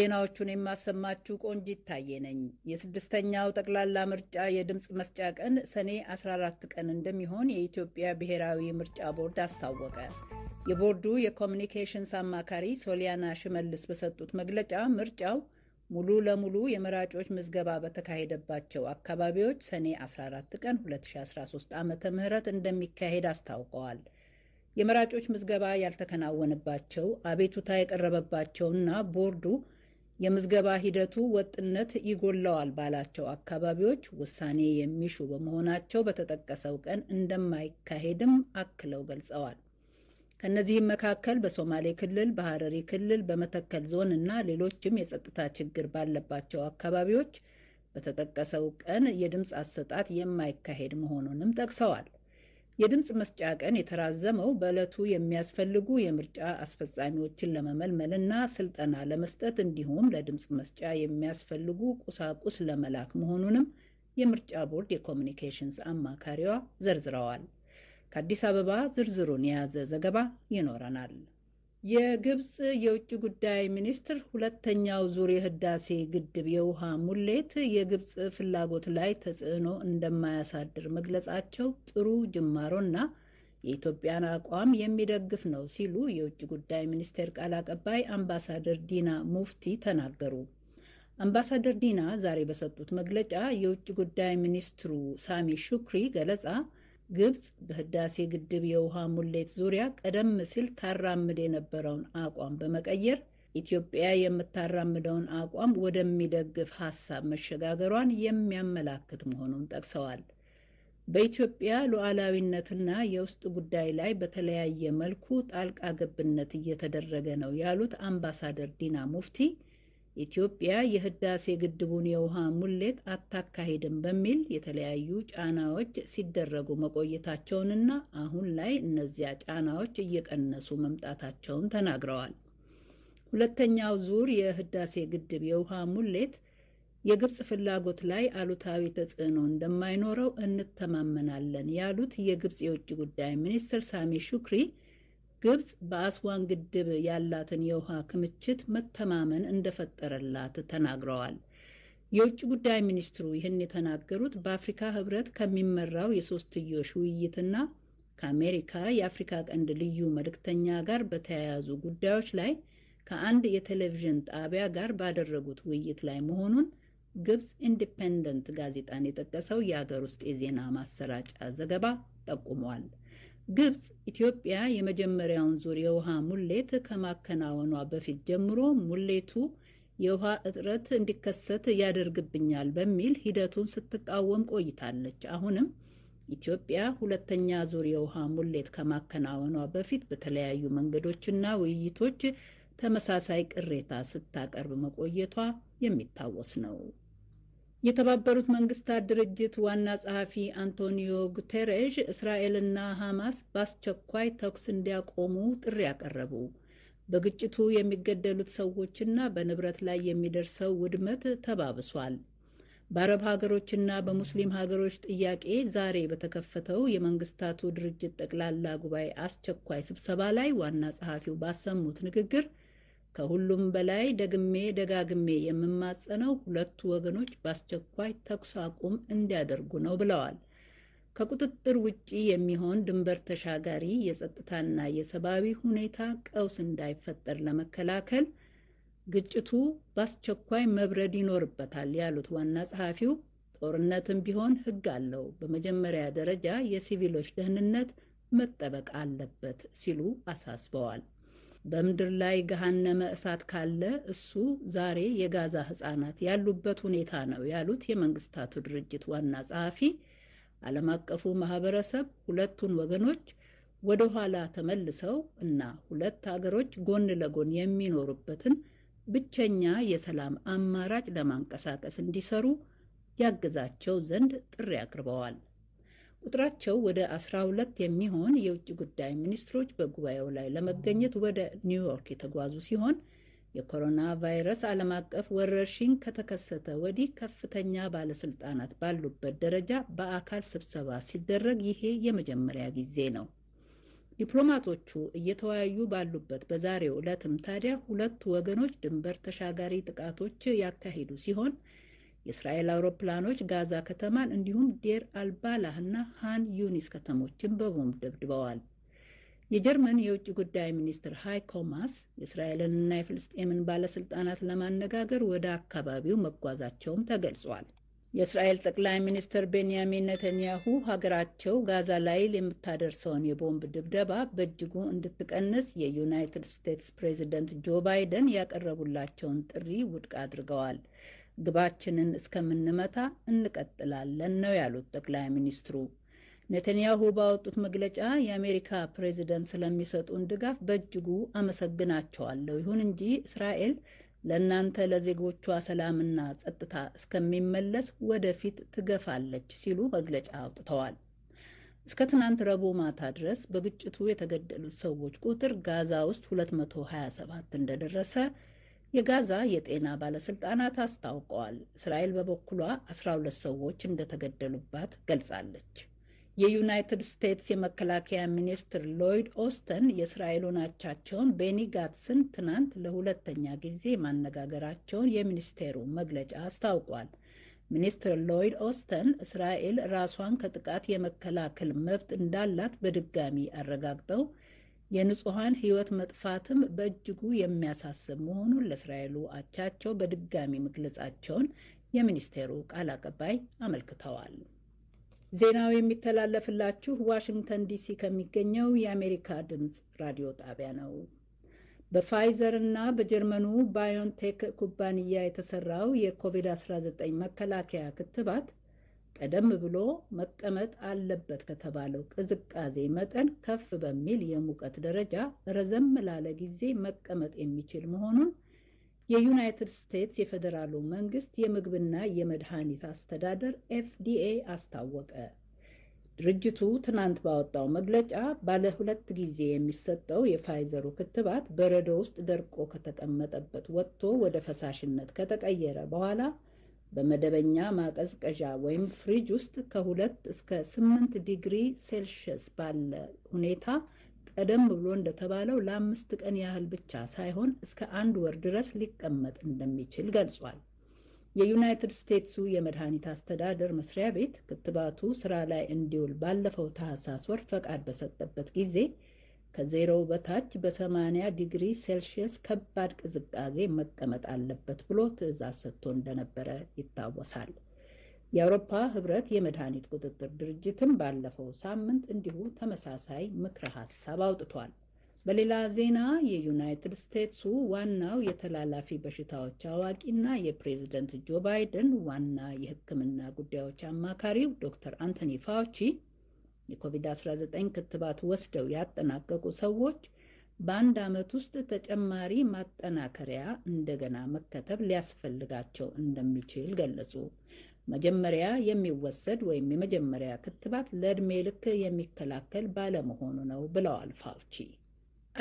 ዜናዎቹን የማሰማችሁ ቆንጂ ይታየ ነኝ። የስድስተኛው ጠቅላላ ምርጫ የድምፅ መስጫ ቀን ሰኔ 14 ቀን እንደሚሆን የኢትዮጵያ ብሔራዊ ምርጫ ቦርድ አስታወቀ። የቦርዱ የኮሚኒኬሽንስ አማካሪ ሶሊያና ሽመልስ በሰጡት መግለጫ ምርጫው ሙሉ ለሙሉ የመራጮች ምዝገባ በተካሄደባቸው አካባቢዎች ሰኔ 14 ቀን 2013 ዓ ም እንደሚካሄድ አስታውቀዋል። የመራጮች ምዝገባ ያልተከናወነባቸው፣ አቤቱታ የቀረበባቸውና ቦርዱ የምዝገባ ሂደቱ ወጥነት ይጎለዋል ባላቸው አካባቢዎች ውሳኔ የሚሹ በመሆናቸው በተጠቀሰው ቀን እንደማይካሄድም አክለው ገልጸዋል። ከእነዚህም መካከል በሶማሌ ክልል፣ በሐረሪ ክልል፣ በመተከል ዞን እና ሌሎችም የጸጥታ ችግር ባለባቸው አካባቢዎች በተጠቀሰው ቀን የድምፅ አሰጣት የማይካሄድ መሆኑንም ጠቅሰዋል። የድምፅ መስጫ ቀን የተራዘመው በዕለቱ የሚያስፈልጉ የምርጫ አስፈጻሚዎችን ለመመልመልና ስልጠና ለመስጠት እንዲሁም ለድምፅ መስጫ የሚያስፈልጉ ቁሳቁስ ለመላክ መሆኑንም የምርጫ ቦርድ የኮሚኒኬሽንስ አማካሪዋ ዘርዝረዋል። ከአዲስ አበባ ዝርዝሩን የያዘ ዘገባ ይኖረናል። የግብፅ የውጭ ጉዳይ ሚኒስትር ሁለተኛው ዙር የህዳሴ ግድብ የውሃ ሙሌት የግብፅ ፍላጎት ላይ ተጽዕኖ እንደማያሳድር መግለጻቸው ጥሩ ጅማሮና የኢትዮጵያን አቋም የሚደግፍ ነው ሲሉ የውጭ ጉዳይ ሚኒስቴር ቃል አቀባይ አምባሳደር ዲና ሙፍቲ ተናገሩ። አምባሳደር ዲና ዛሬ በሰጡት መግለጫ የውጭ ጉዳይ ሚኒስትሩ ሳሚ ሹክሪ ገለጻ ግብጽ በህዳሴ ግድብ የውሃ ሙሌት ዙሪያ ቀደም ሲል ታራምድ የነበረውን አቋም በመቀየር ኢትዮጵያ የምታራምደውን አቋም ወደሚደግፍ ሀሳብ መሸጋገሯን የሚያመላክት መሆኑን ጠቅሰዋል። በኢትዮጵያ ሉዓላዊነትና የውስጥ ጉዳይ ላይ በተለያየ መልኩ ጣልቃ ገብነት እየተደረገ ነው ያሉት አምባሳደር ዲና ሙፍቲ ኢትዮጵያ የህዳሴ ግድቡን የውሃ ሙሌት አታካሄድም በሚል የተለያዩ ጫናዎች ሲደረጉ መቆየታቸውንና አሁን ላይ እነዚያ ጫናዎች እየቀነሱ መምጣታቸውን ተናግረዋል። ሁለተኛው ዙር የህዳሴ ግድብ የውሃ ሙሌት የግብፅ ፍላጎት ላይ አሉታዊ ተጽዕኖ እንደማይኖረው እንተማመናለን ያሉት የግብፅ የውጭ ጉዳይ ሚኒስትር ሳሚ ሹክሪ ግብፅ በአስዋን ግድብ ያላትን የውሃ ክምችት መተማመን እንደፈጠረላት ተናግረዋል። የውጭ ጉዳይ ሚኒስትሩ ይህን የተናገሩት በአፍሪካ ህብረት ከሚመራው የሶስትዮሽ ውይይትና ከአሜሪካ የአፍሪካ ቀንድ ልዩ መልእክተኛ ጋር በተያያዙ ጉዳዮች ላይ ከአንድ የቴሌቪዥን ጣቢያ ጋር ባደረጉት ውይይት ላይ መሆኑን ግብፅ ኢንዲፔንደንት ጋዜጣን የጠቀሰው የአገር ውስጥ የዜና ማሰራጫ ዘገባ ጠቁመዋል። ግብጽ ኢትዮጵያ የመጀመሪያውን ዙር የውሃ ሙሌት ከማከናወኗ በፊት ጀምሮ ሙሌቱ የውሃ እጥረት እንዲከሰት ያደርግብኛል በሚል ሂደቱን ስትቃወም ቆይታለች። አሁንም ኢትዮጵያ ሁለተኛ ዙር የውሃ ሙሌት ከማከናወኗ በፊት በተለያዩ መንገዶችና ውይይቶች ተመሳሳይ ቅሬታ ስታቀርብ መቆየቷ የሚታወስ ነው። የተባበሩት መንግስታት ድርጅት ዋና ጸሐፊ አንቶኒዮ ጉቴሬዥ እስራኤልና ሐማስ በአስቸኳይ ተኩስ እንዲያቆሙ ጥሪ አቀረቡ። በግጭቱ የሚገደሉት ሰዎችና በንብረት ላይ የሚደርሰው ውድመት ተባብሷል። በአረብ ሀገሮችና በሙስሊም ሀገሮች ጥያቄ ዛሬ በተከፈተው የመንግስታቱ ድርጅት ጠቅላላ ጉባኤ አስቸኳይ ስብሰባ ላይ ዋና ጸሐፊው ባሰሙት ንግግር ከሁሉም በላይ ደግሜ ደጋግሜ የምማጸነው ሁለቱ ወገኖች በአስቸኳይ ተኩስ አቁም እንዲያደርጉ ነው ብለዋል። ከቁጥጥር ውጪ የሚሆን ድንበር ተሻጋሪ የጸጥታና የሰብአዊ ሁኔታ ቀውስ እንዳይፈጠር ለመከላከል ግጭቱ በአስቸኳይ መብረድ ይኖርበታል ያሉት ዋና ጸሐፊው ጦርነትም ቢሆን ሕግ አለው። በመጀመሪያ ደረጃ የሲቪሎች ደህንነት መጠበቅ አለበት ሲሉ አሳስበዋል። በምድር ላይ ገሃነመ እሳት ካለ እሱ ዛሬ የጋዛ ህጻናት ያሉበት ሁኔታ ነው ያሉት የመንግስታቱ ድርጅት ዋና ጸሐፊ ዓለም አቀፉ ማህበረሰብ ሁለቱን ወገኖች ወደ ኋላ ተመልሰው እና ሁለት አገሮች ጎን ለጎን የሚኖሩበትን ብቸኛ የሰላም አማራጭ ለማንቀሳቀስ እንዲሰሩ ያግዛቸው ዘንድ ጥሪ አቅርበዋል። ቁጥራቸው ወደ 12 የሚሆን የውጭ ጉዳይ ሚኒስትሮች በጉባኤው ላይ ለመገኘት ወደ ኒውዮርክ የተጓዙ ሲሆን የኮሮና ቫይረስ ዓለም አቀፍ ወረርሽኝ ከተከሰተ ወዲህ ከፍተኛ ባለስልጣናት ባሉበት ደረጃ በአካል ስብሰባ ሲደረግ ይሄ የመጀመሪያ ጊዜ ነው። ዲፕሎማቶቹ እየተወያዩ ባሉበት በዛሬው ዕለትም ታዲያ ሁለቱ ወገኖች ድንበር ተሻጋሪ ጥቃቶች ያካሂዱ ሲሆን የእስራኤል አውሮፕላኖች ጋዛ ከተማን እንዲሁም ዴር አልባላህ እና ሃን ዩኒስ ከተሞችን በቦምብ ደብድበዋል። የጀርመን የውጭ ጉዳይ ሚኒስትር ሃይኮ ማስ የእስራኤልንና የፍልስጤምን ባለስልጣናት ለማነጋገር ወደ አካባቢው መጓዛቸውም ተገልጿል። የእስራኤል ጠቅላይ ሚኒስትር ቤንያሚን ነተንያሁ ሀገራቸው ጋዛ ላይ የምታደርሰውን የቦምብ ድብደባ በእጅጉ እንድትቀንስ የዩናይትድ ስቴትስ ፕሬዚደንት ጆ ባይደን ያቀረቡላቸውን ጥሪ ውድቅ አድርገዋል። ግባችንን እስከምንመታ እንቀጥላለን ነው ያሉት ጠቅላይ ሚኒስትሩ። ኔተንያሁ ባወጡት መግለጫ የአሜሪካ ፕሬዚደንት ስለሚሰጡን ድጋፍ በእጅጉ አመሰግናቸዋለሁ። ይሁን እንጂ እስራኤል ለእናንተ ለዜጎቿ ሰላምና ጸጥታ እስከሚመለስ ወደፊት ትገፋለች ሲሉ መግለጫ አውጥተዋል። እስከ ትናንት ረቡዕ ማታ ድረስ በግጭቱ የተገደሉት ሰዎች ቁጥር ጋዛ ውስጥ 227 እንደደረሰ የጋዛ የጤና ባለስልጣናት አስታውቀዋል። እስራኤል በበኩሏ 12 ሰዎች እንደተገደሉባት ገልጻለች። የዩናይትድ ስቴትስ የመከላከያ ሚኒስትር ሎይድ ኦስተን የእስራኤሉን አቻቸውን ቤኒ ጋትስን ትናንት ለሁለተኛ ጊዜ ማነጋገራቸውን የሚኒስቴሩ መግለጫ አስታውቋል። ሚኒስትር ሎይድ ኦስተን እስራኤል ራሷን ከጥቃት የመከላከል መብት እንዳላት በድጋሚ አረጋግጠው የንጹሐን ሕይወት መጥፋትም በእጅጉ የሚያሳስብ መሆኑን ለእስራኤሉ አቻቸው በድጋሚ መግለጻቸውን የሚኒስቴሩ ቃል አቀባይ አመልክተዋል። ዜናው የሚተላለፍላችሁ ዋሽንግተን ዲሲ ከሚገኘው የአሜሪካ ድምፅ ራዲዮ ጣቢያ ነው። በፋይዘር እና በጀርመኑ ባዮንቴክ ኩባንያ የተሰራው የኮቪድ-19 መከላከያ ክትባት ቀደም ብሎ መቀመጥ አለበት ከተባለው ቅዝቃዜ መጠን ከፍ በሚል የሙቀት ደረጃ ረዘም ላለ ጊዜ መቀመጥ የሚችል መሆኑን የዩናይትድ ስቴትስ የፌዴራሉ መንግስት የምግብና የመድኃኒት አስተዳደር ኤፍዲኤ አስታወቀ። ድርጅቱ ትናንት ባወጣው መግለጫ ባለ ሁለት ጊዜ የሚሰጠው የፋይዘሩ ክትባት በረዶ ውስጥ ደርቆ ከተቀመጠበት ወጥቶ ወደ ፈሳሽነት ከተቀየረ በኋላ በመደበኛ ማቀዝቀዣ ወይም ፍሪጅ ውስጥ ከሁለት እስከ ስምንት ዲግሪ ሴልሽየስ ባለ ሁኔታ ቀደም ብሎ እንደተባለው ለአምስት ቀን ያህል ብቻ ሳይሆን እስከ አንድ ወር ድረስ ሊቀመጥ እንደሚችል ገልጿል። የዩናይትድ ስቴትሱ የመድኃኒት አስተዳደር መስሪያ ቤት ክትባቱ ስራ ላይ እንዲውል ባለፈው ታህሳስ ወር ፈቃድ በሰጠበት ጊዜ ከዜሮ በታች በ80 ዲግሪ ሴልሺየስ ከባድ ቅዝቃዜ መቀመጥ አለበት ብሎ ትዕዛዝ ሰጥቶ እንደነበረ ይታወሳል። የአውሮፓ ህብረት የመድኃኒት ቁጥጥር ድርጅትም ባለፈው ሳምንት እንዲሁ ተመሳሳይ ምክረ ሀሳብ አውጥቷል። በሌላ ዜና የዩናይትድ ስቴትሱ ዋናው የተላላፊ በሽታዎች አዋቂና የፕሬዝደንት ጆ ባይደን ዋና የሕክምና ጉዳዮች አማካሪው ዶክተር አንቶኒ ፋውቺ የኮቪድ-19 ክትባት ወስደው ያጠናቀቁ ሰዎች በአንድ ዓመት ውስጥ ተጨማሪ ማጠናከሪያ እንደገና መከተብ ሊያስፈልጋቸው እንደሚችል ገለጹ። መጀመሪያ የሚወሰድ ወይም የመጀመሪያ ክትባት ለዕድሜ ልክ የሚከላከል ባለመሆኑ ነው ብለዋል ፋውቺ።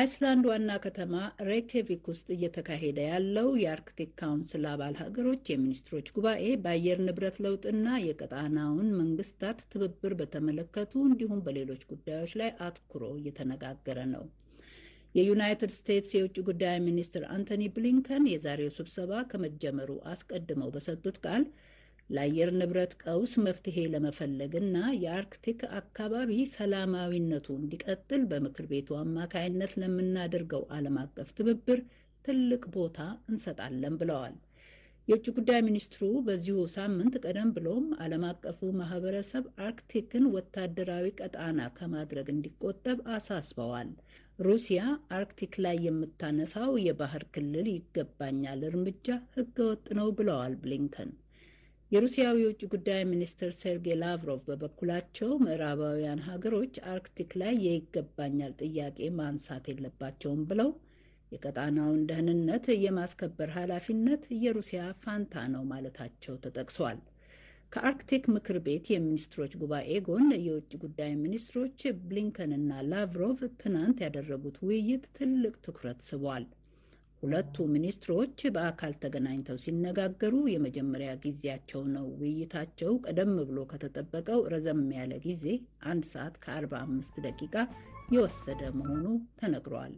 አይስላንድ ዋና ከተማ ሬኬቪክ ውስጥ እየተካሄደ ያለው የአርክቲክ ካውንስል አባል ሀገሮች የሚኒስትሮች ጉባኤ በአየር ንብረት ለውጥና የቀጣናውን መንግስታት ትብብር በተመለከቱ እንዲሁም በሌሎች ጉዳዮች ላይ አትኩሮ እየተነጋገረ ነው። የዩናይትድ ስቴትስ የውጭ ጉዳይ ሚኒስትር አንቶኒ ብሊንከን የዛሬው ስብሰባ ከመጀመሩ አስቀድመው በሰጡት ቃል ለአየር ንብረት ቀውስ መፍትሄ ለመፈለግና የአርክቲክ አካባቢ ሰላማዊነቱ እንዲቀጥል በምክር ቤቱ አማካይነት ለምናደርገው ዓለም አቀፍ ትብብር ትልቅ ቦታ እንሰጣለን ብለዋል። የውጭ ጉዳይ ሚኒስትሩ በዚሁ ሳምንት ቀደም ብሎም ዓለም አቀፉ ማህበረሰብ አርክቲክን ወታደራዊ ቀጣና ከማድረግ እንዲቆጠብ አሳስበዋል። ሩሲያ አርክቲክ ላይ የምታነሳው የባህር ክልል ይገባኛል እርምጃ ህገወጥ ነው ብለዋል ብሊንከን። የሩሲያው የውጭ ጉዳይ ሚኒስትር ሴርጌይ ላቭሮቭ በበኩላቸው ምዕራባውያን ሀገሮች አርክቲክ ላይ የይገባኛል ጥያቄ ማንሳት የለባቸውም ብለው የቀጣናውን ደህንነት የማስከበር ኃላፊነት የሩሲያ ፋንታ ነው ማለታቸው ተጠቅሷል። ከአርክቲክ ምክር ቤት የሚኒስትሮች ጉባኤ ጎን የውጭ ጉዳይ ሚኒስትሮች ብሊንከንና ላቭሮቭ ትናንት ያደረጉት ውይይት ትልቅ ትኩረት ስቧል። ሁለቱ ሚኒስትሮች በአካል ተገናኝተው ሲነጋገሩ የመጀመሪያ ጊዜያቸው ነው። ውይይታቸው ቀደም ብሎ ከተጠበቀው ረዘም ያለ ጊዜ አንድ ሰዓት ከ45 ደቂቃ የወሰደ መሆኑ ተነግሯል።